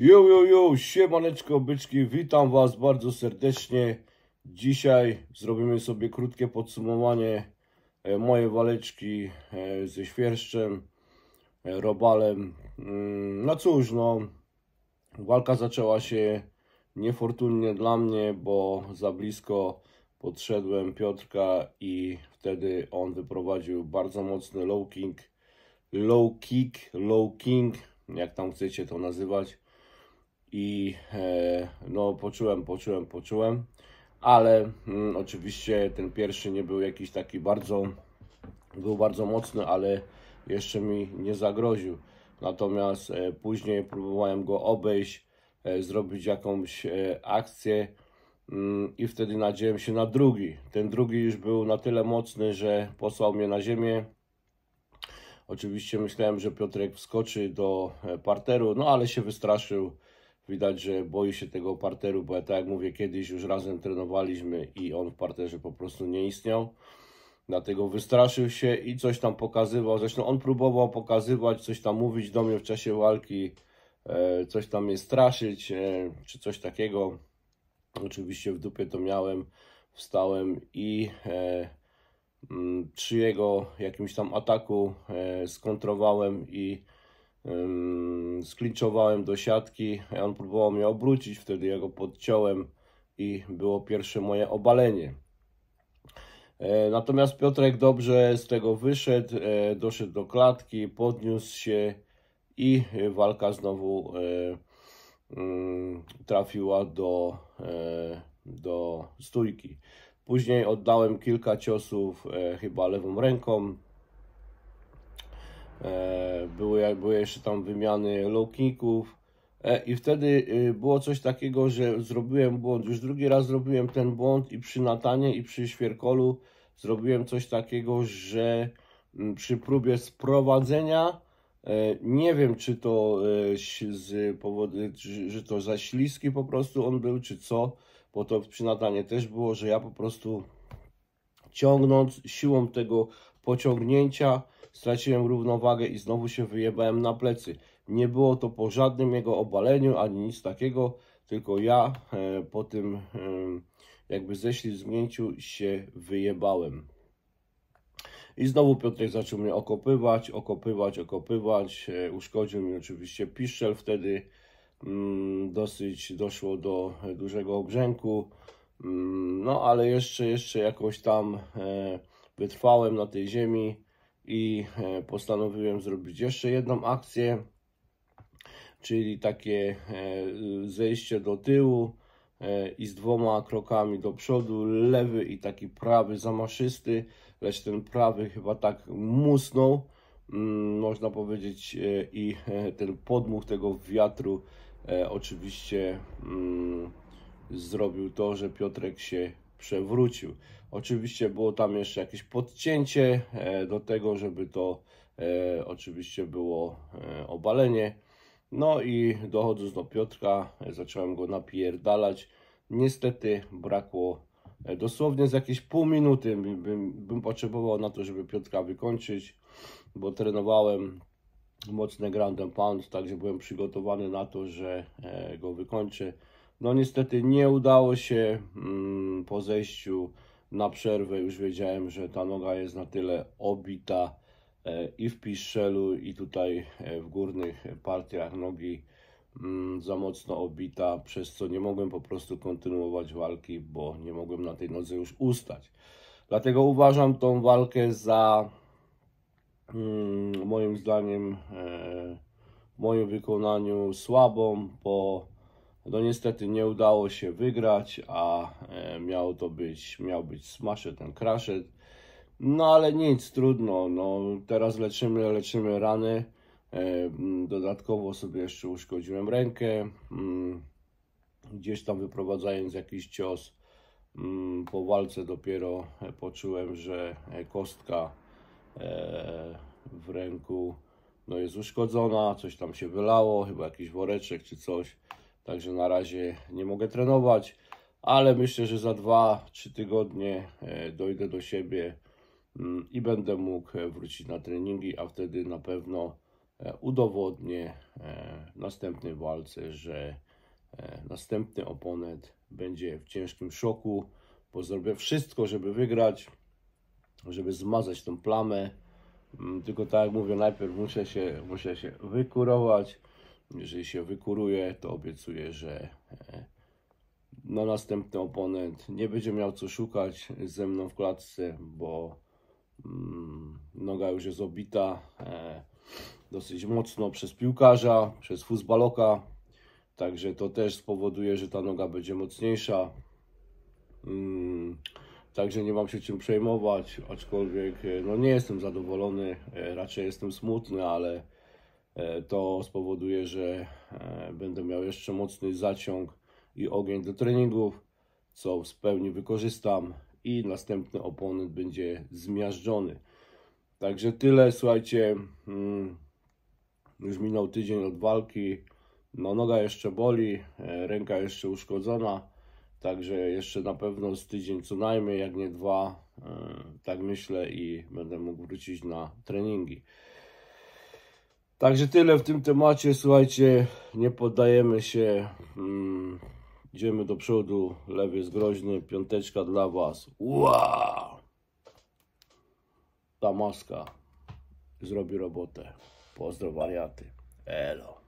Jo, jo, jo, siemaneczko byczki, witam Was bardzo serdecznie. Dzisiaj zrobimy sobie krótkie podsumowanie e, mojej waleczki e, ze świerszczem, e, robalem. Mm, no cóż, no, walka zaczęła się niefortunnie dla mnie, bo za blisko podszedłem Piotrka i wtedy on wyprowadził bardzo mocny low kick, low kick, low kick, jak tam chcecie to nazywać i e, no poczułem, poczułem, poczułem, ale mm, oczywiście ten pierwszy nie był jakiś taki bardzo, był bardzo mocny, ale jeszcze mi nie zagroził. Natomiast e, później próbowałem go obejść, e, zrobić jakąś e, akcję mm, i wtedy nadziełem się na drugi. Ten drugi już był na tyle mocny, że posłał mnie na ziemię. Oczywiście myślałem, że Piotrek wskoczy do e, parteru, no ale się wystraszył Widać, że boi się tego parteru, bo ja tak jak mówię, kiedyś już razem trenowaliśmy i on w parterze po prostu nie istniał. Dlatego wystraszył się i coś tam pokazywał. Zresztą on próbował pokazywać, coś tam mówić do mnie w czasie walki, e, coś tam mnie straszyć, e, czy coś takiego. Oczywiście w dupie to miałem, wstałem i e, mm, przy jego jakimś tam ataku skontrowałem i sklinczowałem do siatki, on próbował mnie obrócić, wtedy ja go podciąłem i było pierwsze moje obalenie. E, natomiast Piotrek dobrze z tego wyszedł, e, doszedł do klatki, podniósł się i walka znowu e, mm, trafiła do, do stójki. Później oddałem kilka ciosów chyba lewą ręką, E, były, były jeszcze tam wymiany low e, i wtedy y, było coś takiego, że zrobiłem błąd, już drugi raz zrobiłem ten błąd i przy Natanie i przy Świerkolu zrobiłem coś takiego, że mm, przy próbie sprowadzenia e, nie wiem, czy to z powodu, że to za śliski po prostu on był, czy co, bo to przy Natanie też było, że ja po prostu ciągnąc siłą tego pociągnięcia Straciłem równowagę i znowu się wyjebałem na plecy. Nie było to po żadnym jego obaleniu ani nic takiego, tylko ja e, po tym e, jakby ześlizgnięciu się wyjebałem. I znowu Piotrek zaczął mnie okopywać, okopywać, okopywać. E, uszkodził mi oczywiście piszczel wtedy. Mm, dosyć doszło do dużego obrzęku. Mm, no ale jeszcze, jeszcze jakoś tam e, wytrwałem na tej ziemi i e, postanowiłem zrobić jeszcze jedną akcję, czyli takie e, zejście do tyłu e, i z dwoma krokami do przodu, lewy i taki prawy zamaszysty, lecz ten prawy chyba tak musnął, mm, można powiedzieć, i ten podmuch tego wiatru oczywiście mm, zrobił to, że Piotrek się przewrócił. Oczywiście było tam jeszcze jakieś podcięcie e, do tego, żeby to e, oczywiście było e, obalenie. No i dochodząc do Piotrka, zacząłem go napierdalać. Niestety brakło dosłownie z jakieś pół minuty bym, bym potrzebował na to, żeby Piotrka wykończyć, bo trenowałem mocne ground and pound, także byłem przygotowany na to, że go wykończę. No niestety nie udało się mm, po zejściu na przerwę. Już wiedziałem, że ta noga jest na tyle obita e, i w piszczelu i tutaj e, w górnych partiach nogi mm, za mocno obita, przez co nie mogłem po prostu kontynuować walki, bo nie mogłem na tej nodze już ustać. Dlatego uważam tą walkę za mm, moim zdaniem e, w moim wykonaniu słabą, bo no niestety nie udało się wygrać, a e, miał to być, miał być smashet, ten crashet. No ale nic, trudno. No, teraz leczymy, leczymy rany. E, mm, dodatkowo sobie jeszcze uszkodziłem rękę. Mm, gdzieś tam wyprowadzając jakiś cios mm, po walce dopiero e, poczułem, że kostka w ręku no jest uszkodzona, coś tam się wylało, chyba jakiś woreczek czy coś. Także na razie nie mogę trenować, ale myślę, że za 2-3 tygodnie e, dojdę do siebie mm, i będę mógł e, wrócić na treningi, a wtedy na pewno e, udowodnię w następnej walce, że następny oponent będzie w ciężkim szoku, bo zrobię wszystko, żeby wygrać, żeby zmazać tą plamę. Mm, tylko tak jak mówię, najpierw muszę się, muszę się wykurować, jeżeli się wykuruje, to obiecuję, że e, na następny oponent nie będzie miał co szukać ze mną w klatce, bo mm, noga już jest obita e, dosyć mocno przez piłkarza, przez fuzbaloka. Także to też spowoduje, że ta noga będzie mocniejsza. Mm, także nie mam się czym przejmować, aczkolwiek e, no nie jestem zadowolony, raczej jestem smutny, ale E, to spowoduje, że e, będę miał jeszcze mocny zaciąg i ogień do treningów, co w pełni wykorzystam i następny oponent będzie zmiażdżony. Także tyle, słuchajcie, mm, już minął tydzień od walki, no noga jeszcze boli, e, ręka jeszcze uszkodzona, także jeszcze na pewno z tydzień co najmniej, jak nie dwa, tak myślę i będę mógł wrócić na treningi. Także tyle w tym temacie. Słuchajcie, nie poddajemy się. Hmm, idziemy do przodu. Lewy jest groźny. Piąteczka dla Was. Wow! Ta maska zrobi robotę. Pozdro wariaty. Elo.